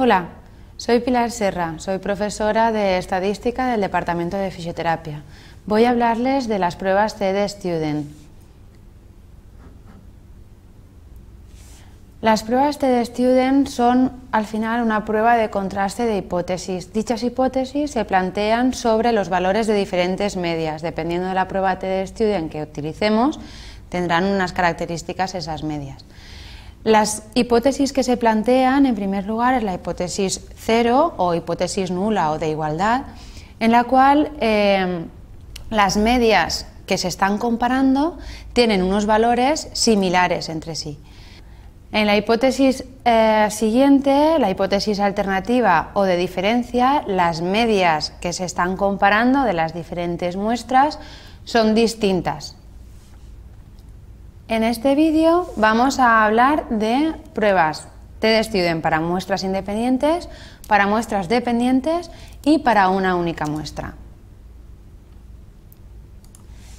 Hola, soy Pilar Serra, soy profesora de estadística del Departamento de Fisioterapia. Voy a hablarles de las pruebas de Student. Las pruebas TED Student son al final una prueba de contraste de hipótesis. Dichas hipótesis se plantean sobre los valores de diferentes medias. Dependiendo de la prueba TED Student que utilicemos, tendrán unas características esas medias. Las hipótesis que se plantean, en primer lugar, es la hipótesis cero o hipótesis nula o de igualdad, en la cual eh, las medias que se están comparando tienen unos valores similares entre sí. En la hipótesis eh, siguiente, la hipótesis alternativa o de diferencia, las medias que se están comparando de las diferentes muestras son distintas. En este vídeo vamos a hablar de pruebas de Student para muestras independientes, para muestras dependientes y para una única muestra.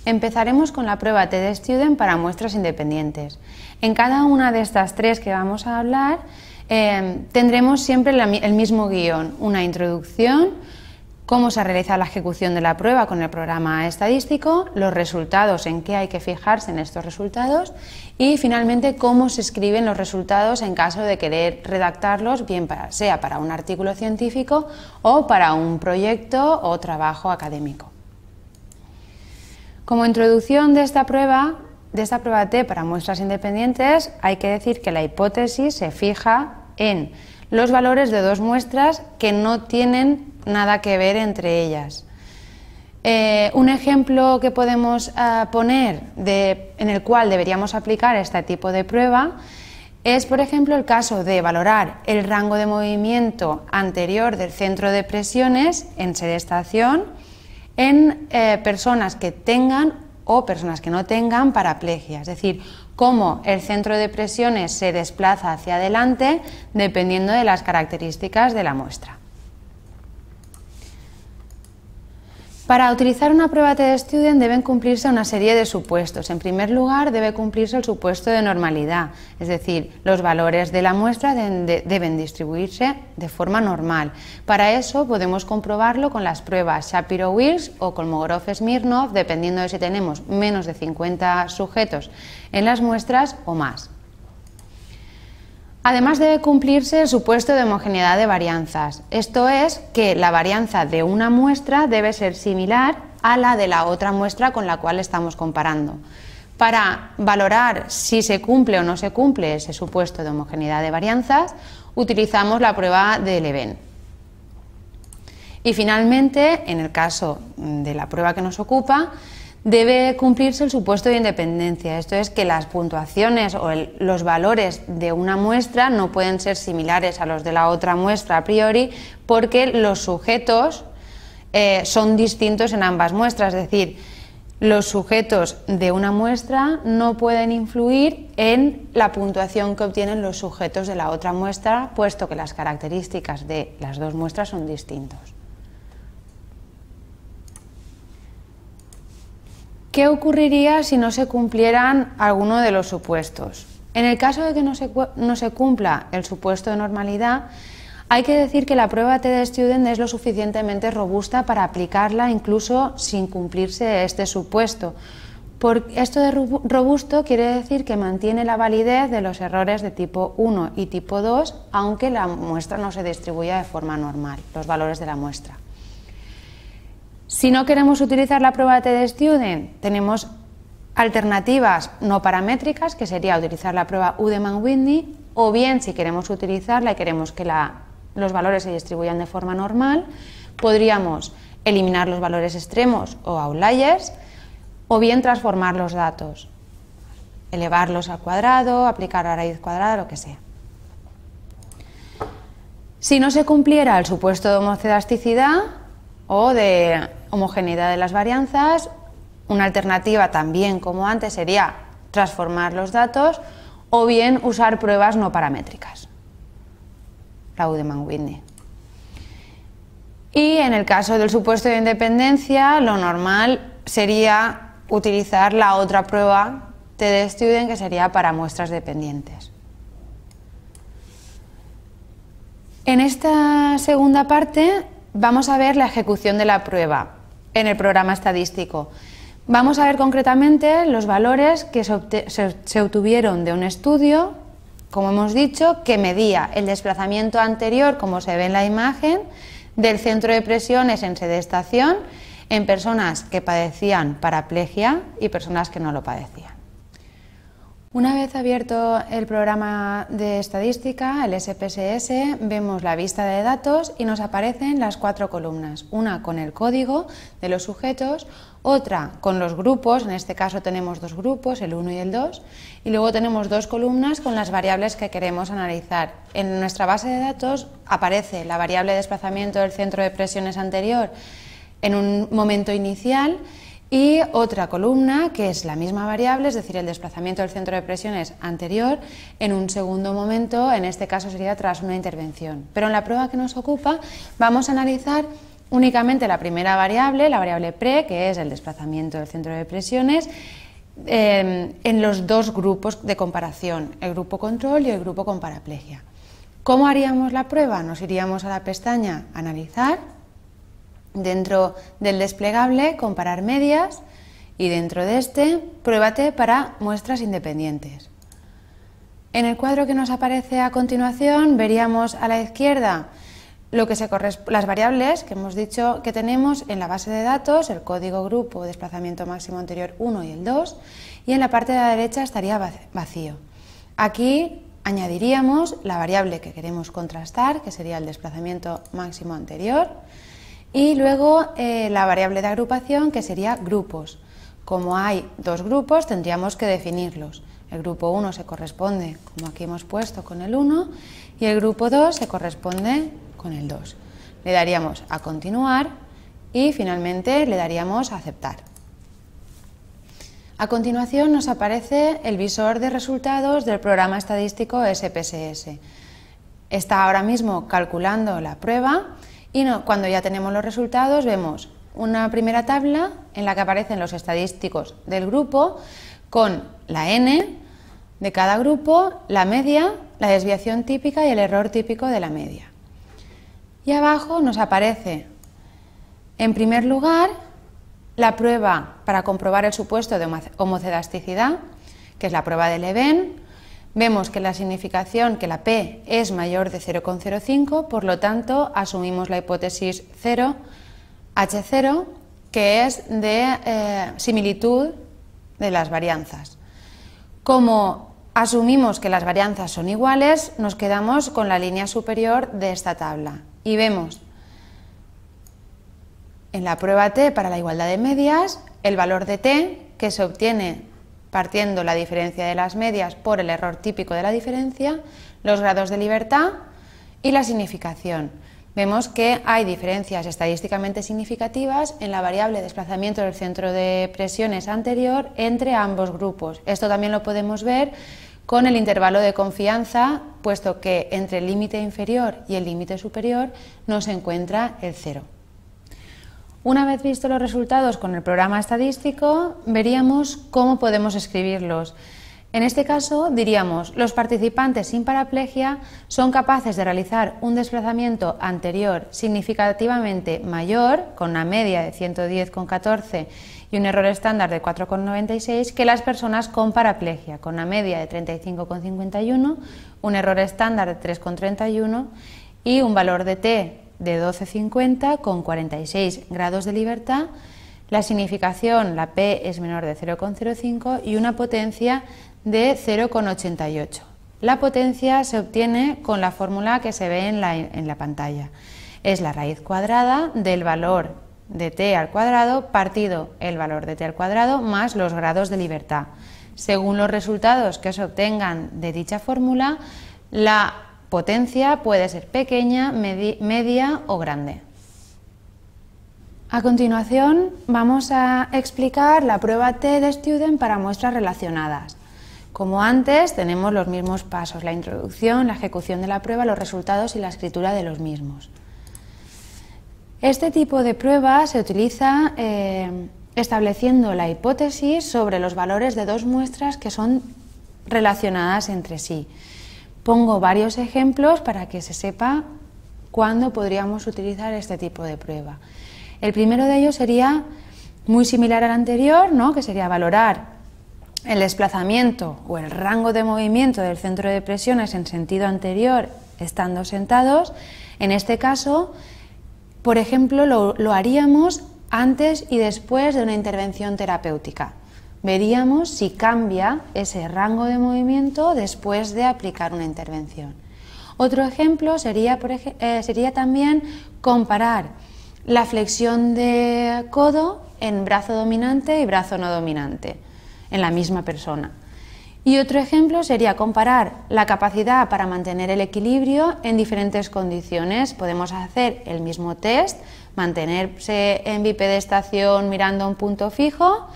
Empezaremos con la prueba TED Student para muestras independientes. En cada una de estas tres que vamos a hablar eh, tendremos siempre el mismo guión, una introducción, cómo se realiza la ejecución de la prueba con el programa estadístico, los resultados, en qué hay que fijarse en estos resultados y finalmente cómo se escriben los resultados en caso de querer redactarlos, bien sea para un artículo científico o para un proyecto o trabajo académico. Como introducción de esta prueba, de esta prueba T para muestras independientes, hay que decir que la hipótesis se fija en los valores de dos muestras que no tienen nada que ver entre ellas. Eh, un ejemplo que podemos ah, poner en el cual deberíamos aplicar este tipo de prueba es, por ejemplo, el caso de valorar el rango de movimiento anterior del centro de presiones en sedestación en eh, personas que tengan o personas que no tengan paraplegia, es decir, cómo el centro de presiones se desplaza hacia adelante dependiendo de las características de la muestra. Para utilizar una prueba TED Student deben cumplirse una serie de supuestos. En primer lugar, debe cumplirse el supuesto de normalidad, es decir, los valores de la muestra deben, distribuirse de forma normal. Para eso podemos comprobarlo con las pruebas Shapiro-Wills o Kolmogorov-Smirnov, dependiendo de si tenemos menos de 50 sujetos en las muestras o más. Además debe cumplirse el supuesto de homogeneidad de varianzas, esto es, que la varianza de una muestra debe ser similar a la de la otra muestra con la cual estamos comparando. Para valorar si se cumple o no se cumple ese supuesto de homogeneidad de varianzas, utilizamos la prueba de Leven. Y finalmente, en el caso de la prueba que nos ocupa, debe cumplirse el supuesto de independencia, esto es que las puntuaciones o los valores de una muestra no pueden ser similares a los de la otra muestra a priori porque los sujetos eh, son distintos en ambas muestras, es decir, los sujetos de una muestra no pueden influir en la puntuación que obtienen los sujetos de la otra muestra, puesto que las características de las dos muestras son distintos. ¿Qué ocurriría si no se cumplieran alguno de los supuestos? En el caso de que no se, no se cumpla el supuesto de normalidad, hay que decir que la prueba TD Student es lo suficientemente robusta para aplicarla incluso sin cumplirse este supuesto. Por esto de robusto quiere decir que mantiene la validez de los errores de tipo 1 y tipo 2, aunque la muestra no se distribuya de forma normal, los valores de la muestra. Si no queremos utilizar la prueba TD Student, tenemos alternativas no paramétricas, que sería utilizar la prueba Udeman-Whitney, o bien si queremos utilizarla y queremos que los valores se distribuyan de forma normal, podríamos eliminar los valores extremos o outliers, o bien transformar los datos, elevarlos al cuadrado, aplicar la raíz cuadrada, lo que sea. Si no se cumpliera el supuesto de homocedasticidad o de homogeneidad de las varianzas. Una alternativa también, como antes, sería transformar los datos o bien usar pruebas no paramétricas. La Udeman-Whitney. Y en el caso del supuesto de independencia, lo normal sería utilizar la otra prueba de student que sería para muestras dependientes. En esta segunda parte vamos a ver la ejecución de la prueba en el programa estadístico. Vamos a ver concretamente los valores que se, obtuvieron de un estudio, como hemos dicho, que medía el desplazamiento anterior, como se ve en la imagen, del centro de presiones en sedestación en personas que padecían paraplegia y personas que no lo padecían. Una vez abierto el programa de estadística, el SPSS, vemos la vista de datos y nos aparecen las cuatro columnas, una con el código de los sujetos, otra con los grupos, en este caso tenemos dos grupos, el 1 y el 2, y luego tenemos dos columnas con las variables que queremos analizar. En nuestra base de datos aparece la variable de desplazamiento del centro de presiones anterior en un momento inicial y otra columna, que es la misma variable, es decir, el desplazamiento del centro de presiones anterior, en un segundo momento, en este caso sería tras una intervención. Pero en la prueba que nos ocupa vamos a analizar únicamente la primera variable, la variable pre, que es el desplazamiento del centro de presiones, eh, en los dos grupos de comparación, el grupo control y el grupo con paraplegia. ¿Cómo haríamos la prueba? Nos iríamos a la pestaña Analizar Dentro del desplegable, comparar medias y dentro de este, pruébate para muestras independientes. En el cuadro que nos aparece a continuación, veríamos a la izquierda lo que las variables que hemos dicho que tenemos en la base de datos, el código grupo, desplazamiento máximo anterior 1 y el 2, y en la parte de la derecha estaría vacío. Aquí añadiríamos la variable que queremos contrastar, que sería el desplazamiento máximo anterior, y luego eh, la variable de agrupación, que sería grupos. Como hay dos grupos, tendríamos que definirlos. El grupo 1 se corresponde, como aquí hemos puesto, con el 1 y el grupo 2 se corresponde con el 2. Le daríamos a continuar y finalmente le daríamos a aceptar. A continuación nos aparece el visor de resultados del programa estadístico SPSS. Está ahora mismo calculando la prueba y cuando ya tenemos los resultados, vemos una primera tabla en la que aparecen los estadísticos del grupo con la n de cada grupo, la media, la desviación típica y el error típico de la media. Y abajo nos aparece, en primer lugar, la prueba para comprobar el supuesto de homocedasticidad, que es la prueba de Leven, Vemos que la significación, que la P es mayor de 0,05, por lo tanto asumimos la hipótesis 0, H0, que es de eh, similitud de las varianzas. Como asumimos que las varianzas son iguales, nos quedamos con la línea superior de esta tabla y vemos en la prueba T para la igualdad de medias el valor de T que se obtiene partiendo la diferencia de las medias por el error típico de la diferencia, los grados de libertad y la significación. Vemos que hay diferencias estadísticamente significativas en la variable desplazamiento del centro de presiones anterior entre ambos grupos. Esto también lo podemos ver con el intervalo de confianza, puesto que entre el límite inferior y el límite superior no se encuentra el cero. Una vez visto los resultados con el programa estadístico, veríamos cómo podemos escribirlos. En este caso, diríamos, los participantes sin paraplegia son capaces de realizar un desplazamiento anterior significativamente mayor, con una media de 110,14 y un error estándar de 4,96, que las personas con paraplegia, con una media de 35,51, un error estándar de 3,31 y un valor de t de 12,50 con 46 grados de libertad. La significación, la P es menor de 0,05 y una potencia de 0,88. La potencia se obtiene con la fórmula que se ve en la, en la pantalla. Es la raíz cuadrada del valor de t al cuadrado partido el valor de t al cuadrado más los grados de libertad. Según los resultados que se obtengan de dicha fórmula, la Potencia puede ser pequeña, media o grande. A continuación vamos a explicar la prueba T de Student para muestras relacionadas. Como antes, tenemos los mismos pasos, la introducción, la ejecución de la prueba, los resultados y la escritura de los mismos. Este tipo de prueba se utiliza eh, estableciendo la hipótesis sobre los valores de dos muestras que son relacionadas entre sí. Pongo varios ejemplos para que se sepa cuándo podríamos utilizar este tipo de prueba. El primero de ellos sería muy similar al anterior, ¿no? que sería valorar el desplazamiento o el rango de movimiento del centro de presiones en sentido anterior estando sentados. En este caso, por ejemplo, lo haríamos antes y después de una intervención terapéutica veríamos si cambia ese rango de movimiento después de aplicar una intervención. Otro ejemplo eh, sería, también comparar la flexión de codo en brazo dominante y brazo no dominante, en la misma persona. Y otro ejemplo sería comparar la capacidad para mantener el equilibrio en diferentes condiciones. Podemos hacer el mismo test, mantenerse en bipedestación mirando un punto fijo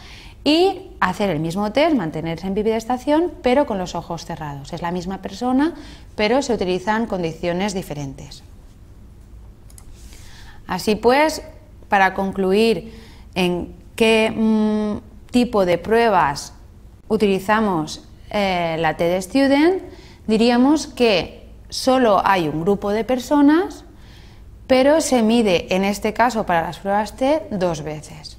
y hacer el mismo test, mantenerse en estación pero con los ojos cerrados. Es la misma persona, pero se utilizan condiciones diferentes. Así pues, para concluir en qué mm, tipo de pruebas utilizamos eh, la la de Student, diríamos que solo hay un grupo de personas, pero se mide, en este caso para las pruebas t dos veces.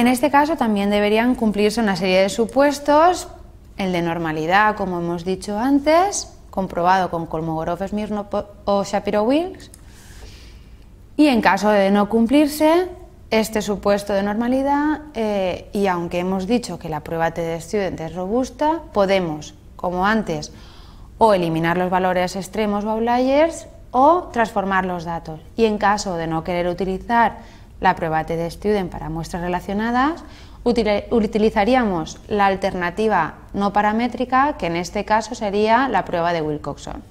En este caso también deberían cumplirse una serie de supuestos, el de normalidad, como hemos dicho antes, comprobado con Kolmogorov, Smirnov o Shapiro-Wilks, y en caso de no cumplirse este supuesto de normalidad, eh, y aunque hemos dicho que la prueba de Student es robusta, podemos, como antes, o eliminar los valores extremos o outliers o transformar los datos. Y en caso de no querer utilizar la prueba de Student para muestras relacionadas, utilizaríamos la alternativa no paramétrica, que en este caso sería la prueba de Wilcoxon.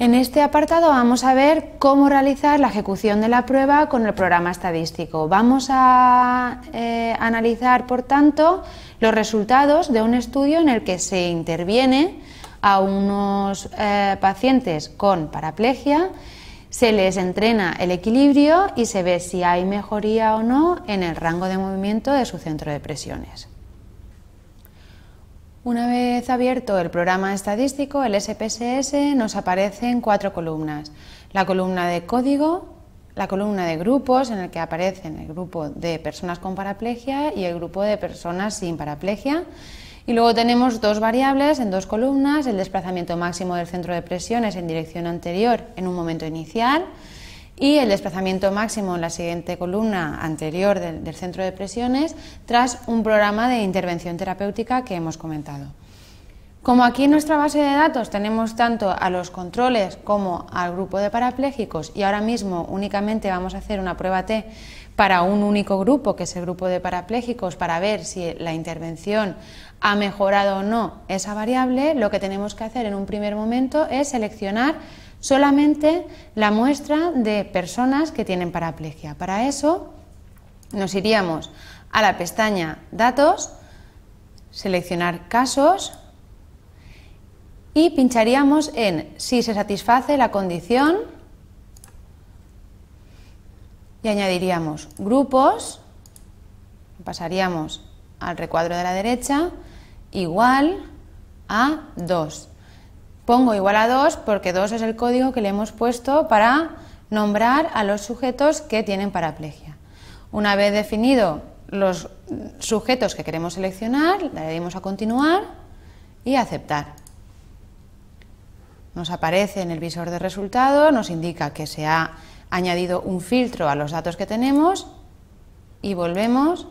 En este apartado vamos a ver cómo realizar la ejecución de la prueba con el programa estadístico. Vamos a eh, analizar, por tanto, los resultados de un estudio en el que se interviene a unos eh, pacientes con paraplegia se les entrena el equilibrio y se ve si hay mejoría o no en el rango de movimiento de su centro de presiones. Una vez abierto el programa estadístico, el SPSS, nos aparecen cuatro columnas. La columna de código, la columna de grupos, en el que aparecen el grupo de personas con paraplegia y el grupo de personas sin paraplegia, y luego tenemos dos variables en dos columnas, el desplazamiento máximo del centro de presiones en dirección anterior en un momento inicial y el desplazamiento máximo en la siguiente columna anterior del, centro de presiones tras un programa de intervención terapéutica que hemos comentado. Como aquí en nuestra base de datos tenemos tanto a los controles como al grupo de parapléjicos y ahora mismo únicamente vamos a hacer una prueba T para un único grupo, que es el grupo de parapléjicos, para ver si la intervención ha mejorado o no esa variable, lo que tenemos que hacer en un primer momento es seleccionar solamente la muestra de personas que tienen paraplegia. Para eso nos iríamos a la pestaña Datos, seleccionar Casos y pincharíamos en si se satisface la condición y añadiríamos grupos, pasaríamos al recuadro de la derecha, igual a 2. Pongo igual a 2 porque 2 es el código que le hemos puesto para nombrar a los sujetos que tienen paraplegia. Una vez definido los sujetos que queremos seleccionar, le damos a continuar y aceptar. Nos aparece en el visor de resultados, nos indica que se ha añadido un filtro a los datos que tenemos y volvemos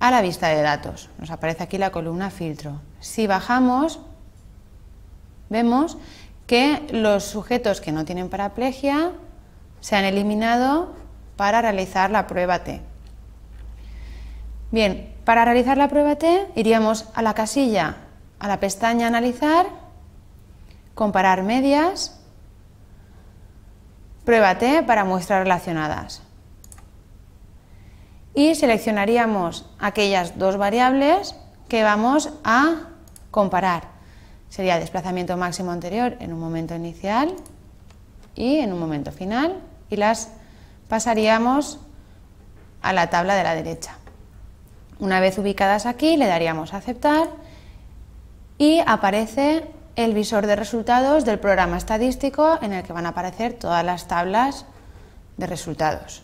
a la vista de datos. Nos aparece aquí la columna filtro. Si bajamos, vemos que los sujetos que no tienen paraplegia se han eliminado para realizar la prueba T. Bien, para realizar la prueba T iríamos a la casilla, a la pestaña analizar, comparar medias Pruébate para muestras relacionadas. Y seleccionaríamos aquellas dos variables que vamos a comparar. Sería desplazamiento máximo anterior en un momento inicial y en un momento final y las pasaríamos a la tabla de la derecha. Una vez ubicadas aquí le daríamos a aceptar y aparece el visor de resultados del programa estadístico en el que van a aparecer todas las tablas de resultados.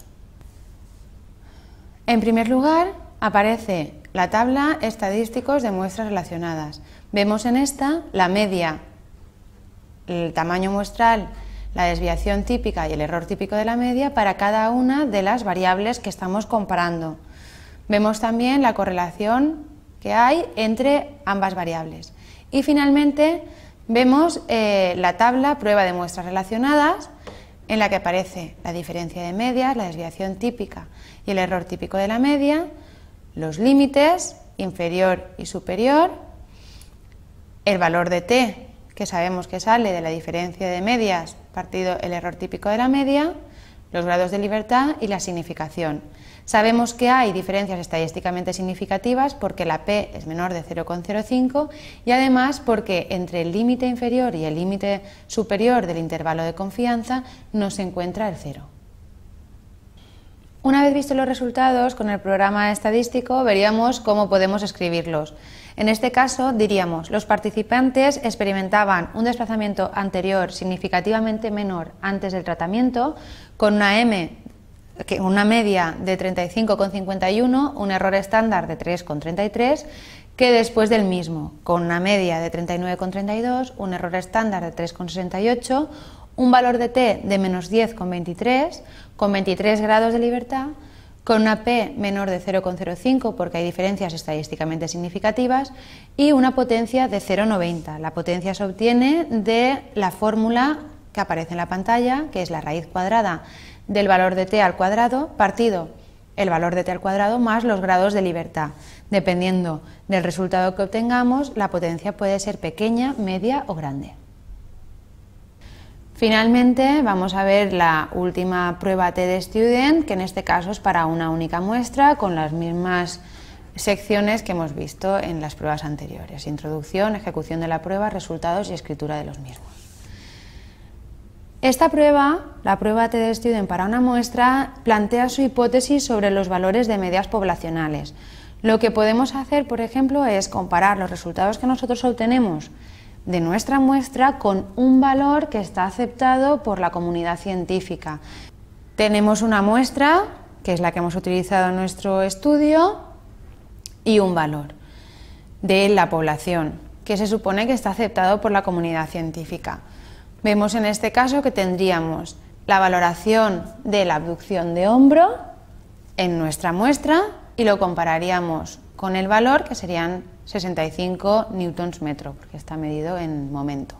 En primer lugar, aparece la tabla estadísticos de muestras relacionadas. Vemos en esta la media, el tamaño muestral, la desviación típica y el error típico de la media para cada una de las variables que estamos comparando. Vemos también la correlación que hay entre ambas variables. Y finalmente vemos eh, la tabla prueba de muestras relacionadas en la que aparece la diferencia de medias, la desviación típica y el error típico de la media, los límites inferior y superior, el valor de t que sabemos que sale de la diferencia de medias partido el error típico de la media, los grados de libertad y la significación. Sabemos que hay diferencias estadísticamente significativas porque la P es menor de 0,05 y además porque entre el límite inferior y el límite superior del intervalo de confianza no se encuentra el cero. Una vez vistos los resultados con el programa estadístico, veríamos cómo podemos escribirlos. En este caso, diríamos, los participantes experimentaban un desplazamiento anterior significativamente menor antes del tratamiento, con una M una media de 35,51, un error estándar de 3,33, que después del mismo, con una media de 39,32, un error estándar de 3,68, un valor de t de menos 10,23, con 23 grados de libertad, con una p menor de 0,05 porque hay diferencias estadísticamente significativas y una potencia de 0,90. La potencia se obtiene de la fórmula que aparece en la pantalla, que es la raíz cuadrada del valor de t al cuadrado partido el valor de t al cuadrado más los grados de libertad. Dependiendo del resultado que obtengamos, la potencia puede ser pequeña, media o grande. Finalmente, vamos a ver la última prueba T de Student, que en este caso es para una única muestra con las mismas secciones que hemos visto en las pruebas anteriores: introducción, ejecución de la prueba, resultados y escritura de los mismos. Esta prueba, la prueba TD Student para una muestra, plantea su hipótesis sobre los valores de medias poblacionales. Lo que podemos hacer, por ejemplo, es comparar los resultados que nosotros obtenemos de nuestra muestra con un valor que está aceptado por la comunidad científica. Tenemos una muestra, que es la que hemos utilizado en nuestro estudio, y un valor de la población, que se supone que está aceptado por la comunidad científica. Vemos en este caso que tendríamos la valoración de la abducción de hombro en nuestra muestra y lo compararíamos con el valor que serían 65 newtons metro, porque está medido en momento.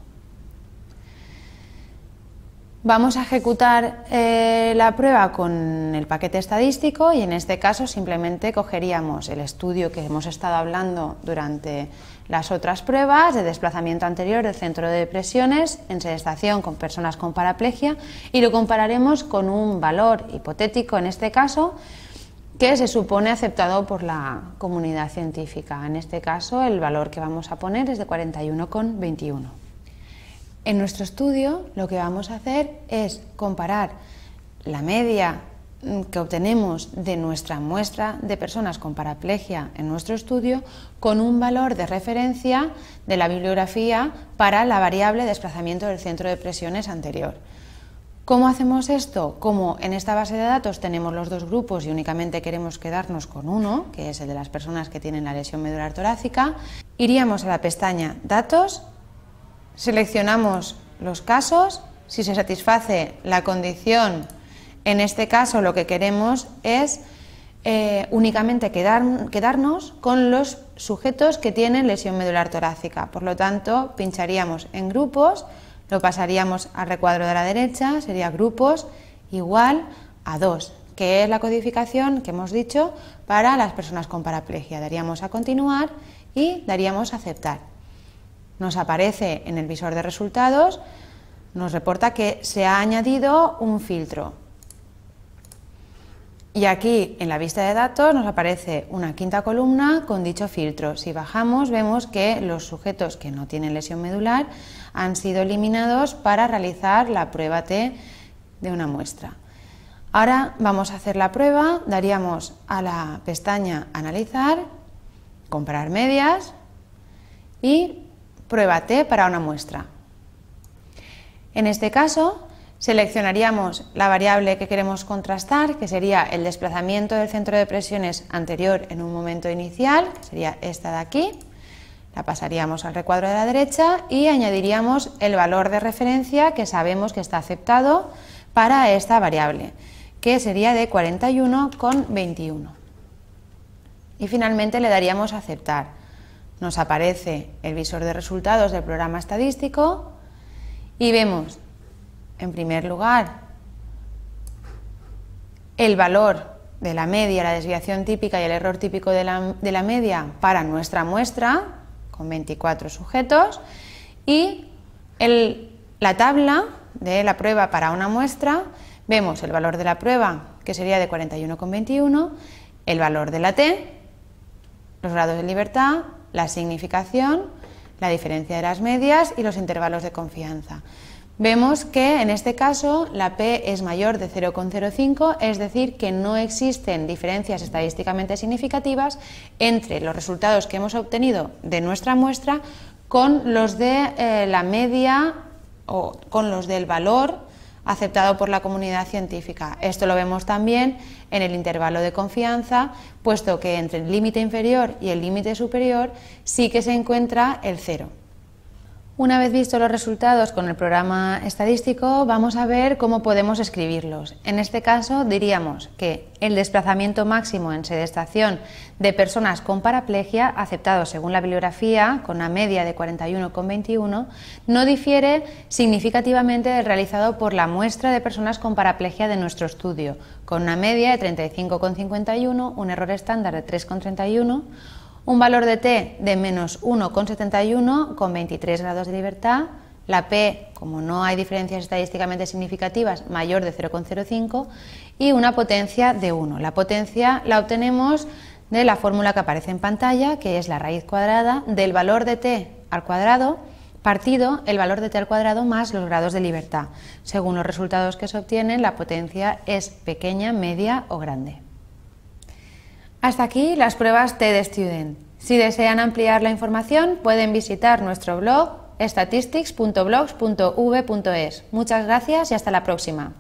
Vamos a ejecutar eh, la prueba con el paquete estadístico y en este caso simplemente cogeríamos el estudio que hemos estado hablando durante las otras pruebas de desplazamiento anterior del centro de presiones en sedestación con personas con paraplegia y lo compararemos con un valor hipotético, en este caso, que se supone aceptado por la comunidad científica. En este caso, el valor que vamos a poner es de 41,21. En nuestro estudio, lo que vamos a hacer es comparar la media Mm, que obtenemos de nuestra muestra de personas con paraplegia en nuestro estudio con un valor de referencia de la bibliografía para la variable desplazamiento del centro de presiones anterior. ¿Cómo hacemos esto? Como en esta base de datos tenemos los dos grupos y únicamente queremos quedarnos con uno, que es el de las personas que tienen la lesión medular torácica, iríamos a la pestaña Datos, seleccionamos los casos, si se satisface la condición en este caso lo que queremos es eh, únicamente quedarnos con los sujetos que tienen lesión medular torácica. Por lo tanto, pincharíamos en grupos, lo pasaríamos al recuadro de la derecha, sería grupos igual a 2, que es la codificación que hemos dicho para las personas con paraplegia. Daríamos a continuar y daríamos a aceptar. Nos aparece en el visor de resultados, nos reporta que se ha añadido un filtro. Y aquí en la vista de datos nos aparece una quinta columna con dicho filtro. Si bajamos vemos que los sujetos que no tienen lesión medular han sido eliminados para realizar la prueba T de una muestra. Ahora vamos a hacer la prueba, daríamos a la pestaña Analizar, Comparar medias y Prueba T para una muestra. En este caso Seleccionaríamos la variable que queremos contrastar, que sería el desplazamiento del centro de presiones anterior en un momento inicial, sería esta de aquí. La pasaríamos al recuadro de la derecha y añadiríamos el valor de referencia que sabemos que está aceptado para esta variable, que sería de 41,21. Y finalmente le daríamos aceptar. Nos aparece el visor de resultados del programa estadístico y vemos en primer lugar, el valor de la media, la desviación típica y el error típico de la, media para nuestra muestra, con 24 sujetos, y la tabla de la prueba para una muestra, vemos el valor de la prueba, que sería de 41,21, el valor de la T, los grados de libertad, la significación, la diferencia de las medias y los intervalos de confianza. Vemos que en este caso la P es mayor de 0,05, es decir, que no existen diferencias estadísticamente significativas entre los resultados que hemos obtenido de nuestra muestra con los de eh, la media o con los del valor aceptado por la comunidad científica. Esto lo vemos también en el intervalo de confianza, puesto que entre el límite inferior y el límite superior sí que se encuentra el cero. Una vez visto los resultados con el programa estadístico, vamos a ver cómo podemos escribirlos. En este caso, diríamos que el desplazamiento máximo en sedestación de personas con paraplegia, aceptado según la bibliografía, con una media de 41,21, no difiere significativamente del realizado por la muestra de personas con paraplegia de nuestro estudio, con una media de 35,51, un error estándar de 3,31, un valor de t de menos 1,71 con 23 grados de libertad, la p, como no hay diferencias estadísticamente significativas, mayor de 0,05 y una potencia de 1. La potencia la obtenemos de la fórmula que aparece en pantalla, que es la raíz cuadrada del valor de t al cuadrado partido el valor de t al cuadrado más los grados de libertad. Según los resultados que se obtienen, la potencia es pequeña, media o grande. Hasta aquí las pruebas TED Student. Si desean ampliar la información, pueden visitar nuestro blog statistics.blogs.v.es. Muchas gracias y hasta la próxima.